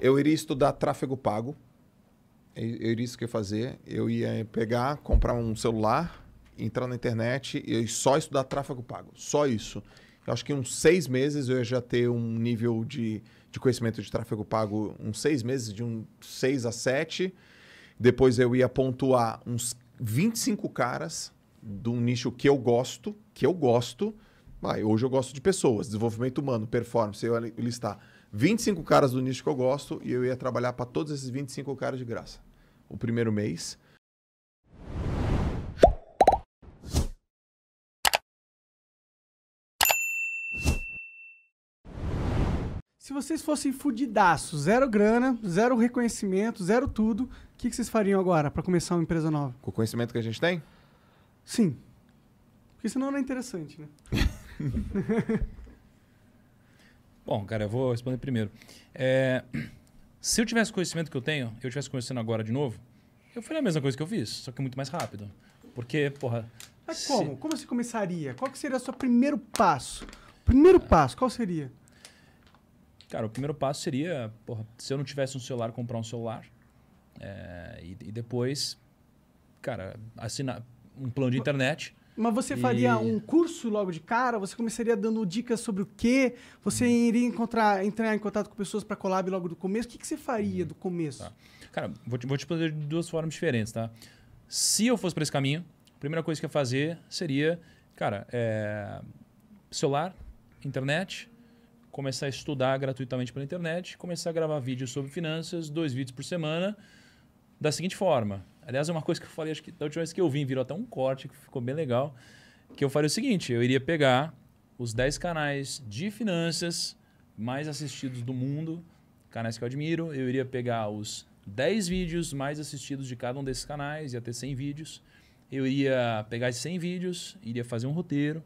Eu iria estudar tráfego pago. Eu é, iria é isso que eu ia fazer. Eu ia pegar, comprar um celular, entrar na internet e só estudar tráfego pago. Só isso. Eu acho que uns seis meses eu ia já ter um nível de, de conhecimento de tráfego pago, uns seis meses, de um seis a sete. Depois eu ia pontuar uns 25 caras de um nicho que eu gosto, que eu gosto. Ah, hoje eu gosto de pessoas, desenvolvimento humano, performance, eu ia listar 25 caras do nicho que eu gosto e eu ia trabalhar para todos esses 25 caras de graça. O primeiro mês. Se vocês fossem fudidaços, zero grana, zero reconhecimento, zero tudo, o que, que vocês fariam agora para começar uma empresa nova? Com o conhecimento que a gente tem? Sim. Porque senão não é interessante, né? Bom, cara, eu vou responder primeiro. É, se eu tivesse conhecimento que eu tenho, eu tivesse conhecendo agora de novo, eu faria a mesma coisa que eu fiz, só que muito mais rápido. Porque, porra. Mas se... como? Como você começaria? Qual que seria o seu primeiro passo? Primeiro é. passo, qual seria? Cara, o primeiro passo seria, porra, se eu não tivesse um celular, comprar um celular. É, e, e, depois, cara, assinar um plano de internet. Mas você faria e... um curso logo de cara? Você começaria dando dicas sobre o quê? Você iria encontrar, entrar em contato com pessoas para collab logo do começo? O que, que você faria do começo? Tá. Cara, vou te, vou te responder de duas formas diferentes, tá? Se eu fosse para esse caminho, a primeira coisa que eu ia fazer seria, cara, é... celular, internet, começar a estudar gratuitamente pela internet, começar a gravar vídeos sobre finanças, dois vídeos por semana, da seguinte forma. Aliás, é uma coisa que eu falei, acho que da última vez que eu vim, virou até um corte que ficou bem legal. Que eu falei o seguinte: eu iria pegar os 10 canais de finanças mais assistidos do mundo, canais que eu admiro, eu iria pegar os 10 vídeos mais assistidos de cada um desses canais, ia ter 100 vídeos. Eu iria pegar esses 100 vídeos, iria fazer um roteiro,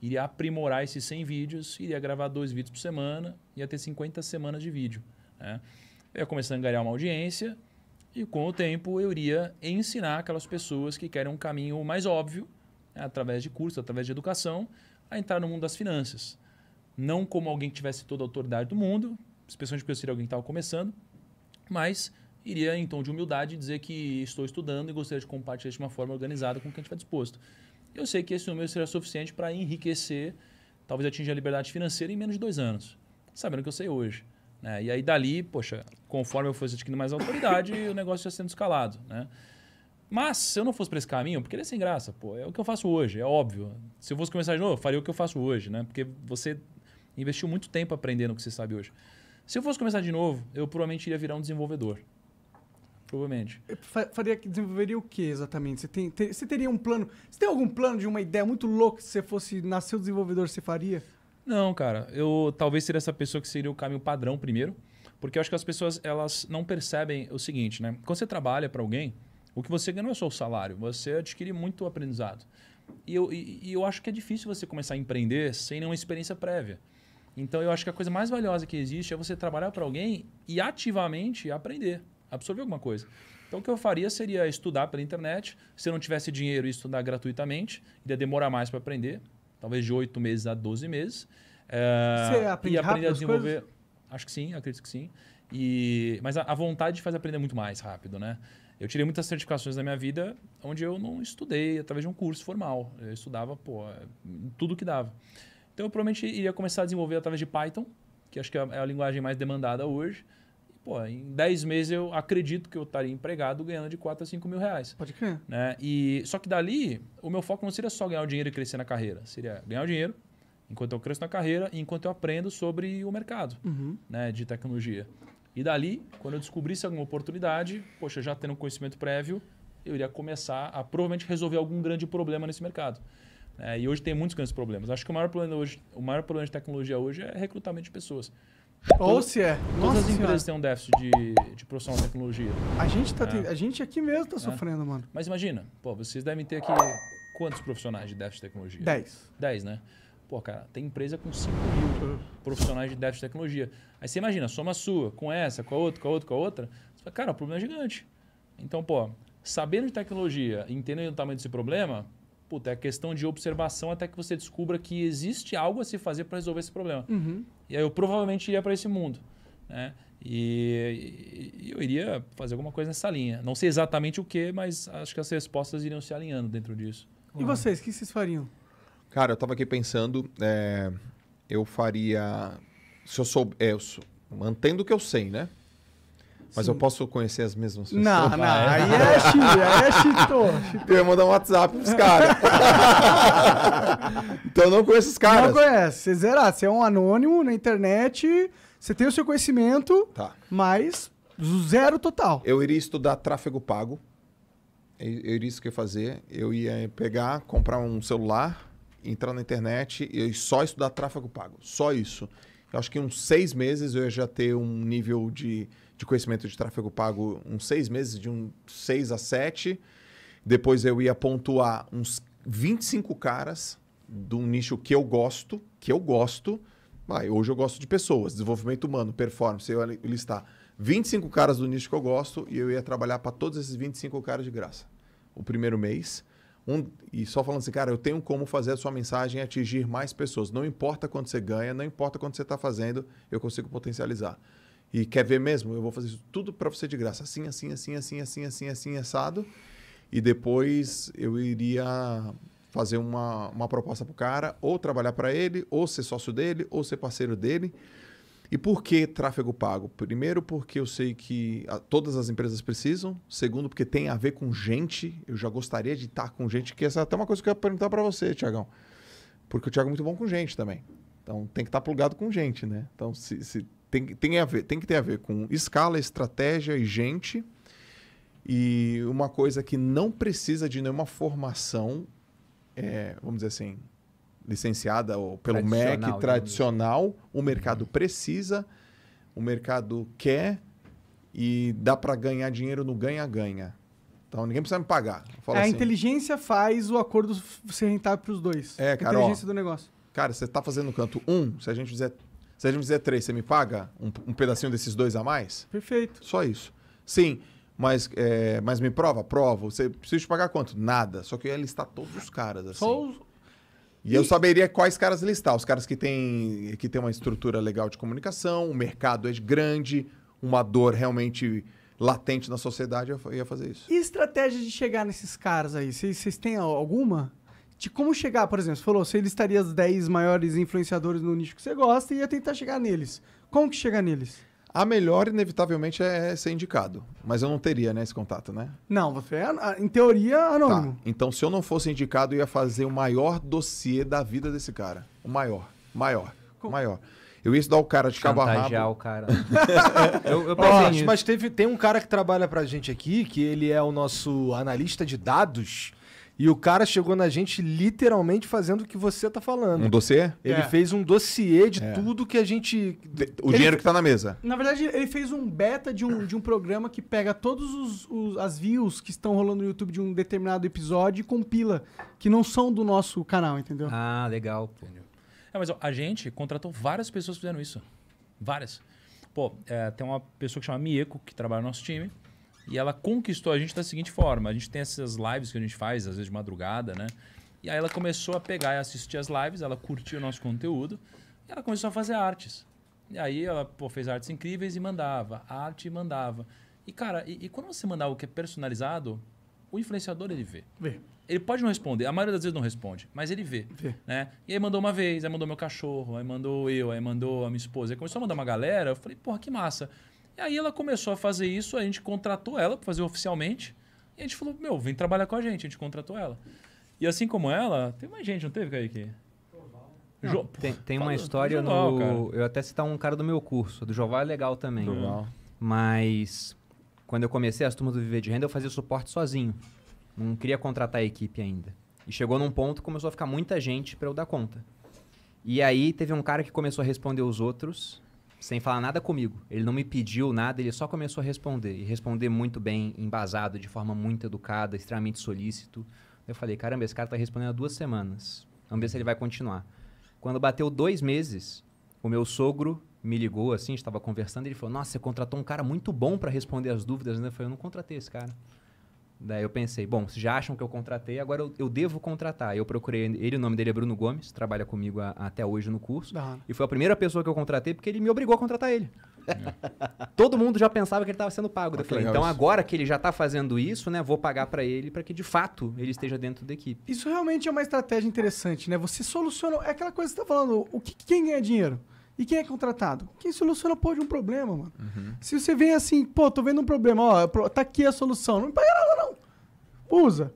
iria aprimorar esses 100 vídeos, iria gravar dois vídeos por semana, ia ter 50 semanas de vídeo. Né? Eu ia começando a ganhar uma audiência, e com o tempo eu iria ensinar aquelas pessoas que querem um caminho mais óbvio, né, através de curso, através de educação, a entrar no mundo das finanças. Não como alguém que tivesse toda a autoridade do mundo, especialmente porque eu seria alguém que estava começando, mas iria em tom de humildade dizer que estou estudando e gostaria de compartilhar de uma forma organizada com quem estiver disposto. Eu sei que esse número seria suficiente para enriquecer, talvez atingir a liberdade financeira em menos de dois anos, sabendo o que eu sei hoje. Né? E aí dali, poxa, conforme eu fosse adquirindo mais autoridade, o negócio ia sendo escalado. Né? Mas se eu não fosse para esse caminho, porque ele é sem graça, pô, é o que eu faço hoje, é óbvio. Se eu fosse começar de novo, eu faria o que eu faço hoje, né? Porque você investiu muito tempo aprendendo o que você sabe hoje. Se eu fosse começar de novo, eu provavelmente iria virar um desenvolvedor. Provavelmente. faria que desenvolveria o que exatamente? Você, tem, ter, você teria um plano? Você tem algum plano de uma ideia muito louca se você fosse nascer desenvolvedor, você faria? Não, cara. Eu talvez seria essa pessoa que seria o caminho padrão primeiro, porque eu acho que as pessoas elas não percebem o seguinte, né? Quando você trabalha para alguém, o que você ganha não é só o salário, você adquire muito aprendizado. E eu, e, e eu acho que é difícil você começar a empreender sem nenhuma experiência prévia. Então eu acho que a coisa mais valiosa que existe é você trabalhar para alguém e ativamente aprender, absorver alguma coisa. Então, o que eu faria seria estudar pela internet. Se eu não tivesse dinheiro, estudar gratuitamente. ia demorar mais para aprender talvez de 8 meses a 12 meses. É, Você aprende e aprende a desenvolver. Coisas? Acho que sim, acredito que sim. E, mas a, a vontade faz aprender muito mais rápido, né? Eu tirei muitas certificações na minha vida onde eu não estudei através de um curso formal. Eu estudava, pô, tudo que dava. Então eu provavelmente iria começar a desenvolver através de Python, que acho que é a, é a linguagem mais demandada hoje pô, em 10 meses eu acredito que eu estaria empregado ganhando de 4 a 5 mil reais. Pode crer. Né? E, só que dali, o meu foco não seria só ganhar o dinheiro e crescer na carreira. Seria ganhar o dinheiro, enquanto eu cresço na carreira e enquanto eu aprendo sobre o mercado uhum. né, de tecnologia. E dali, quando eu descobrisse alguma oportunidade, poxa, já tendo um conhecimento prévio, eu iria começar a provavelmente resolver algum grande problema nesse mercado. É, e hoje tem muitos grandes problemas. Acho que o maior problema, hoje, o maior problema de tecnologia hoje é recrutamento de pessoas. Ou se é. Todas Nossa as senhora. empresas têm um déficit de, de profissional de tecnologia. A gente, tá, é. a gente aqui mesmo está é. sofrendo, mano. Mas imagina, pô, vocês devem ter aqui quantos profissionais de déficit de tecnologia? 10. 10, né? Pô, cara, tem empresa com 5 mil profissionais de déficit de tecnologia. Aí você imagina, soma a sua, com essa, com a outra, com a outra, com a outra. Você fala, cara, o problema é gigante. Então, pô, sabendo de tecnologia, entendendo o tamanho desse problema, Puta, é questão de observação até que você descubra que existe algo a se fazer para resolver esse problema. Uhum. E aí eu provavelmente iria para esse mundo. Né? E, e, eu iria fazer alguma coisa nessa linha. Não sei exatamente o que, mas acho que as respostas iriam se alinhando dentro disso. E vocês, o que vocês fariam? Cara, eu estava aqui pensando, é, eu faria. Se eu sou, é, eu sou, mantendo o que eu sei, né? Mas Sim. eu posso conhecer as mesmas pessoas? Não, não. Ah, é? Aí é chi, aí é chito. Eu ia mandar um WhatsApp pros caras. então eu não conheço os caras. Não conhece. Você zerar. Você é um anônimo na internet, você tem o seu conhecimento, tá. mas zero total. Eu iria estudar tráfego pago. Eu iria isso que eu ia fazer. Eu ia pegar, comprar um celular, entrar na internet e só estudar tráfego pago. Só isso. Eu acho que em uns seis meses eu ia já ter um nível de de conhecimento de tráfego pago uns seis meses, de um seis a sete. Depois eu ia pontuar uns 25 caras de um nicho que eu gosto, que eu gosto. Ah, hoje eu gosto de pessoas, desenvolvimento humano, performance. Eu ia listar 25 caras do nicho que eu gosto e eu ia trabalhar para todos esses 25 caras de graça. O primeiro mês. Um, e só falando assim, cara, eu tenho como fazer a sua mensagem atingir mais pessoas. Não importa quanto você ganha, não importa quanto você está fazendo, eu consigo potencializar e quer ver mesmo? Eu vou fazer isso tudo para você de graça. Assim, assim, assim, assim, assim, assim, assim, assado. E depois eu iria fazer uma, uma proposta para o cara, ou trabalhar para ele, ou ser sócio dele, ou ser parceiro dele. E por que tráfego pago? Primeiro, porque eu sei que ah, todas as empresas precisam. Segundo, porque tem a ver com gente. Eu já gostaria de estar com gente, que essa é até uma coisa que eu ia perguntar para você, Tiagão. Porque o Tiago é muito bom com gente também. Então tem que estar plugado com gente, né? Então, se, se tem, tem, a ver, tem que ter a ver com escala, estratégia e gente. E uma coisa que não precisa de nenhuma formação, é, vamos dizer assim, licenciada ou pelo MEC tradicional, assim. o mercado uhum. precisa, o mercado quer e dá para ganhar dinheiro no ganha-ganha. Então ninguém precisa me pagar. É, assim, a inteligência faz o acordo ser rentável para os dois. É, cara, a inteligência ó, do negócio. Cara, você está fazendo o canto 1, um, se a gente fizer se a gente fizer três, você me paga um, um pedacinho desses dois a mais? Perfeito. Só isso. Sim, mas, é, mas me prova? Prova. Você precisa te pagar quanto? Nada. Só que eu ia listar todos os caras. Assim. Só os... E, e, eu saberia quais caras listar. Os caras que têm que tem uma estrutura legal de comunicação, o mercado é grande, uma dor realmente latente na sociedade, eu ia fazer isso. E estratégia de chegar nesses caras aí? Vocês têm alguma? de como chegar, por exemplo, você falou, você listaria os 10 maiores influenciadores no nicho que você gosta e ia tentar chegar neles. Como que chega neles? A melhor, inevitavelmente, é ser indicado. Mas eu não teria, né, esse contato, né? Não, você é, em teoria, tá. anônimo. Tá. Então, se eu não fosse indicado, eu ia fazer o maior dossiê da vida desse cara. O maior. Maior. Como? Maior. Eu ia estudar o cara de cabo a rabo. o cara. eu, eu pensei oh, nisso. Mas teve, tem um cara que trabalha pra gente aqui, que ele é o nosso analista de dados e o cara chegou na gente literalmente fazendo o que você tá falando. Um dossiê? Ele é. fez um dossiê de é. tudo que a gente. O ele... dinheiro que tá na mesa. Na verdade, ele fez um beta de um, de um programa que pega todos os, os as views que estão rolando no YouTube de um determinado episódio e compila, que não são do nosso canal, entendeu? Ah, legal. É, mas ó, a gente contratou várias pessoas que fizeram isso. Várias. Pô, é, tem uma pessoa que chama Mieco, que trabalha no nosso time. E ela conquistou a gente da seguinte forma: a gente tem essas lives que a gente faz, às vezes de madrugada, né? E aí ela começou a pegar e assistir as lives, ela curtiu o nosso conteúdo, e ela começou a fazer artes. E aí ela pô, fez artes incríveis e mandava, arte e mandava. E cara, e, e, quando você mandar o que é personalizado, o influenciador ele vê. Vê. Ele pode não responder, a maioria das vezes não responde, mas ele vê. vê. Né? E aí mandou uma vez, aí mandou meu cachorro, aí mandou eu, aí mandou a minha esposa. Aí começou a mandar uma galera, eu falei, porra, que massa. E aí ela começou a fazer isso, a gente contratou ela para fazer oficialmente. E a gente falou, meu, vem trabalhar com a gente. A gente contratou ela. E assim como ela, tem mais gente, não teve, Kaique? Não, jo... tem, tem uma história no... Cara. Eu até citar um cara do meu curso. Do Joval é legal também. Joval. Mas quando eu comecei as turmas do Viver de Renda, eu fazia suporte sozinho. Não queria contratar a equipe ainda. E chegou num ponto que começou a ficar muita gente para eu dar conta. E aí teve um cara que começou a responder os outros sem falar nada comigo. Ele não me pediu nada, ele só começou a responder. E responder muito bem, embasado, de forma muito educada, extremamente solícito. Eu falei, caramba, esse cara tá respondendo há duas semanas. Vamos ver se ele vai continuar. Quando bateu dois meses, o meu sogro me ligou, assim, estava conversando, ele falou, nossa, você contratou um cara muito bom para responder as dúvidas, né? Eu falei, eu não contratei esse cara. Daí eu pensei, bom, se já acham que eu contratei, agora eu, eu devo contratar. Eu procurei ele, o nome dele é Bruno Gomes, trabalha comigo a, até hoje no curso. Uhum. E foi a primeira pessoa que eu contratei porque ele me obrigou a contratar ele. É. Todo mundo já pensava que ele estava sendo pago. Ah, então isso. agora que ele já está fazendo isso, né, vou pagar para ele para que de fato ele esteja dentro da equipe. Isso realmente é uma estratégia interessante, né? Você solucionou, é aquela coisa que você está falando, o que, quem ganha dinheiro? E quem é contratado? Quem soluciona porra de um problema, mano. Uhum. Se você vem assim, pô, tô vendo um problema, ó, tá aqui a solução. Não me paga nada, não. Usa.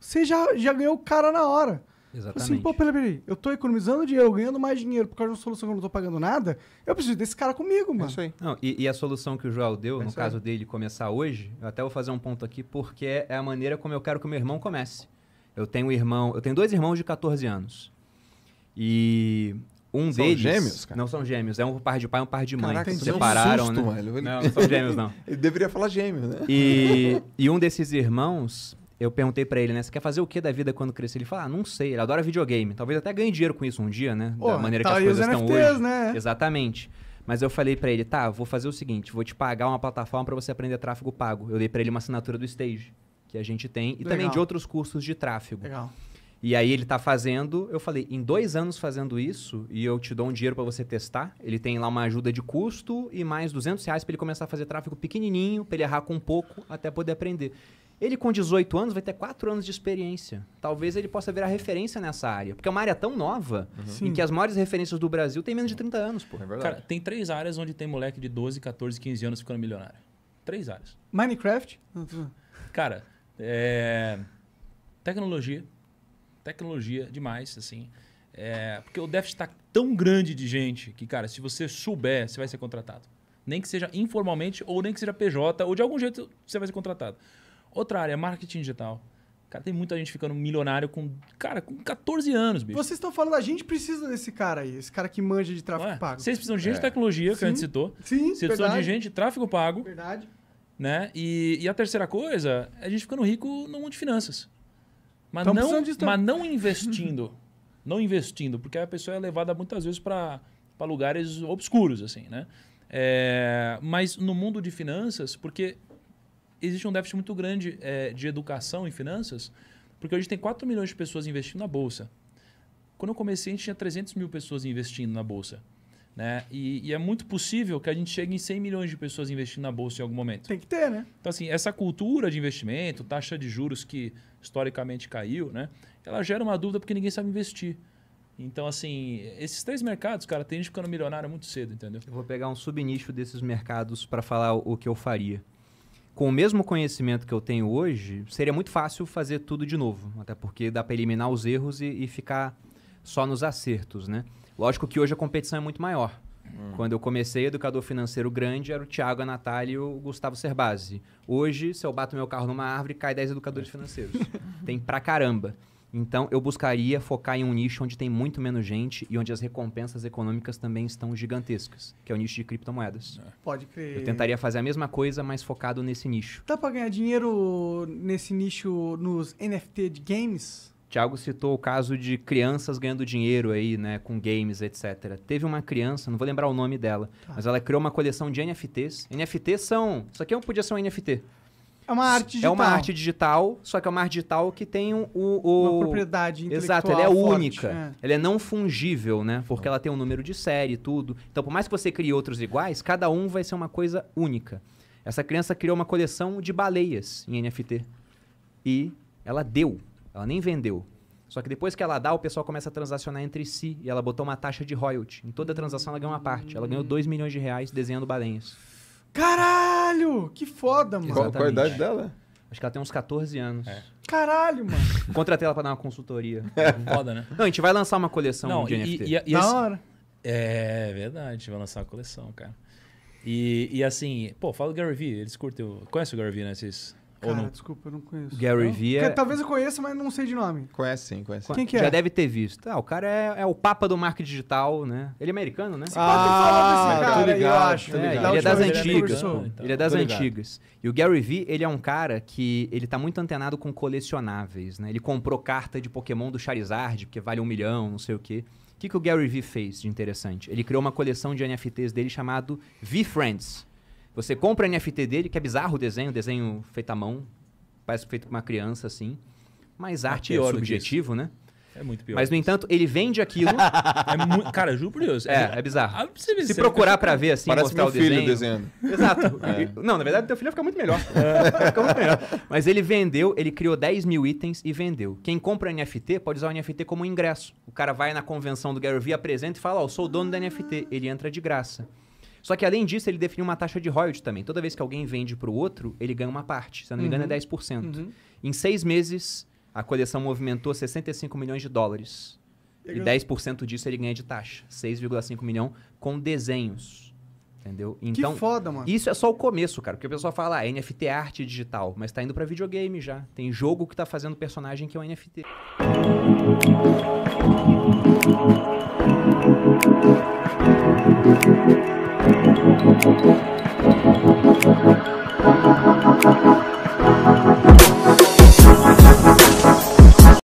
Você já, já ganhou o cara na hora. Assim, Exatamente. Assim, pô, peraí, peraí, eu tô economizando dinheiro, ganhando mais dinheiro por causa de uma solução que eu não tô pagando nada, eu preciso desse cara comigo, é mano. É isso aí. Não, e, e, a solução que o Joel deu, é no caso aí. dele começar hoje, eu até vou fazer um ponto aqui, porque é a maneira como eu quero que o meu irmão comece. Eu tenho um irmão, eu tenho dois irmãos de 14 anos. E um são deles. gêmeos, cara? Não são gêmeos, é um par de pai e um par de mãe. Caraca, então é separaram, um susto, né? Velho. Não, não são gêmeos, não. ele deveria falar gêmeo, né? E, e um desses irmãos, eu perguntei para ele, né? Você quer fazer o que da vida quando crescer? Ele fala, ah, não sei. Ele adora videogame. Talvez até ganhe dinheiro com isso um dia, né? Oh, da maneira tá que as coisas estão NFTs, hoje. Né? Exatamente. Mas eu falei para ele, tá, vou fazer o seguinte, vou te pagar uma plataforma para você aprender tráfego pago. Eu dei para ele uma assinatura do Stage, que a gente tem, e Legal. também de outros cursos de tráfego. Legal. E aí ele tá fazendo, eu falei, em dois anos fazendo isso, e eu te dou um dinheiro para você testar. Ele tem lá uma ajuda de custo e mais 200 reais pra ele começar a fazer tráfego pequenininho, pra ele errar com um pouco, até poder aprender. Ele com 18 anos vai ter 4 anos de experiência. Talvez ele possa virar referência nessa área. Porque é uma área tão nova uhum. em que as maiores referências do Brasil têm menos de 30 anos, pô. É verdade. Cara, tem três áreas onde tem moleque de 12, 14, 15 anos ficando milionário. Três áreas. Minecraft? Cara, é... Tecnologia. Tecnologia demais, assim. É, porque o déficit está tão grande de gente que, cara, se você souber, você vai ser contratado. Nem que seja informalmente, ou nem que seja PJ, ou de algum jeito você vai ser contratado. Outra área, marketing digital. Cara, tem muita gente ficando milionário com, cara, com 14 anos, bicho. Vocês estão falando, a gente precisa desse cara aí, esse cara que manja de tráfego Ué, pago. Vocês precisam de gente é. de tecnologia, que sim, a gente citou. Sim, Vocês precisam de gente de tráfego pago. Verdade. Né? E, e a terceira coisa, a gente ficando rico no mundo de finanças. Mas, não, mas não investindo. não investindo, porque a pessoa é levada muitas vezes para lugares obscuros, assim, né? É, mas no mundo de finanças, porque existe um déficit muito grande é, de educação em finanças, porque hoje tem 4 milhões de pessoas investindo na Bolsa. Quando eu comecei, a gente tinha 300 mil pessoas investindo na Bolsa. Né? E, e, é muito possível que a gente chegue em 100 milhões de pessoas investindo na bolsa em algum momento. Tem que ter, né? Então, assim, essa cultura de investimento, taxa de juros que historicamente caiu, né? Ela gera uma dúvida porque ninguém sabe investir. Então, assim, esses três mercados, cara, tem gente ficando milionário muito cedo, entendeu? Eu vou pegar um subnicho desses mercados para falar o que eu faria. Com o mesmo conhecimento que eu tenho hoje, seria muito fácil fazer tudo de novo. Até porque dá para eliminar os erros e, e ficar só nos acertos, né? Lógico que hoje a competição é muito maior. Hum. Quando eu comecei, educador financeiro grande era o Thiago, a Natália e o Gustavo Serbasi. Hoje, se eu bato meu carro numa árvore, cai 10 educadores é. financeiros. tem pra caramba. Então, eu buscaria focar em um nicho onde tem muito menos gente e onde as recompensas econômicas também estão gigantescas, que é o nicho de criptomoedas. É. Pode crer. Eu tentaria fazer a mesma coisa, mas focado nesse nicho. Dá para ganhar dinheiro nesse nicho nos NFT de games? Tiago citou o caso de crianças ganhando dinheiro aí, né, com games, etc. Teve uma criança, não vou lembrar o nome dela, tá. mas ela criou uma coleção de NFTs. NFTs são. Isso aqui é podia ser um NFT. É uma arte digital. É uma arte digital, só que é uma arte digital que tem o. o... Uma propriedade intelectual Exato, ela é forte, única. É. Ela é não fungível, né? Porque ela tem um número de série e tudo. Então, por mais que você crie outros iguais, cada um vai ser uma coisa única. Essa criança criou uma coleção de baleias em NFT. E ela deu ela nem vendeu. Só que depois que ela dá, o pessoal começa a transacionar entre si e ela botou uma taxa de royalty. Em toda transação ela ganha uma parte. Ela ganhou 2 milhões de reais desenhando balenhas. Caralho! Que foda, mano. Qual, qual a idade dela? Acho que ela tem uns 14 anos. É. Caralho, mano. Contratei ela pra dar uma consultoria. É foda, né? Não, a gente vai lançar uma coleção Não, de e, NFT. E, e, Na esse... Assim, hora. É verdade, a gente vai lançar uma coleção, cara. E, e assim, pô, fala do Gary Vee, eles curtem. O... Conhece o Gary Vee, né? Vocês ou não? desculpa, eu não conheço. Gary Vee é... Talvez eu conheça, mas não sei de nome. Conhece sim, conhece Quem que é? Já deve ter visto. Ah, o cara é, é o papa do marketing digital, né? Ele é americano, né? Ah, ah cara, ligado, É, ele é das antigas. Ele é então, das antigas. E o Gary Vee, ele é um cara que ele tá muito antenado com colecionáveis, né? Ele comprou carta de Pokémon do Charizard, porque vale um milhão, não sei o quê. O que, que o Gary Vee fez de interessante? Ele criou uma coleção de NFTs dele chamado V-Friends. Você compra NFT dele, que é bizarro o desenho, desenho feito à mão, parece feito com uma criança, assim. Mas é arte é, é subjetivo, né? É muito pior. Mas, no entanto, ele vende aquilo. é muito... Cara, juro por Deus. É, é bizarro. Ah, Se procurar para ver, assim, Parece mostrar meu o filho desenhando. Exato. É. Não, na verdade, teu filho fica muito melhor. É. muito melhor. Mas ele vendeu, ele criou 10 mil itens e vendeu. Quem compra NFT pode usar o NFT como ingresso. O cara vai na convenção do Gary Vee, apresenta e fala: Ó, oh, sou o dono da NFT. Ele entra de graça. Só que além disso, ele definiu uma taxa de royalty também. Toda vez que alguém vende para o outro, ele ganha uma parte. Se eu não me engano, é 10%. Uhum. uhum. Em seis meses, a coleção movimentou 65 milhões de dólares. E 10% disso ele ganha de taxa. 6,5 milhão com desenhos. Entendeu? Então, que foda, mano. Isso é só o começo, cara. Porque o pessoal fala, ah, NFT é arte digital. Mas tá indo para videogame já. Tem jogo que tá fazendo personagem que é um NFT. Thank you.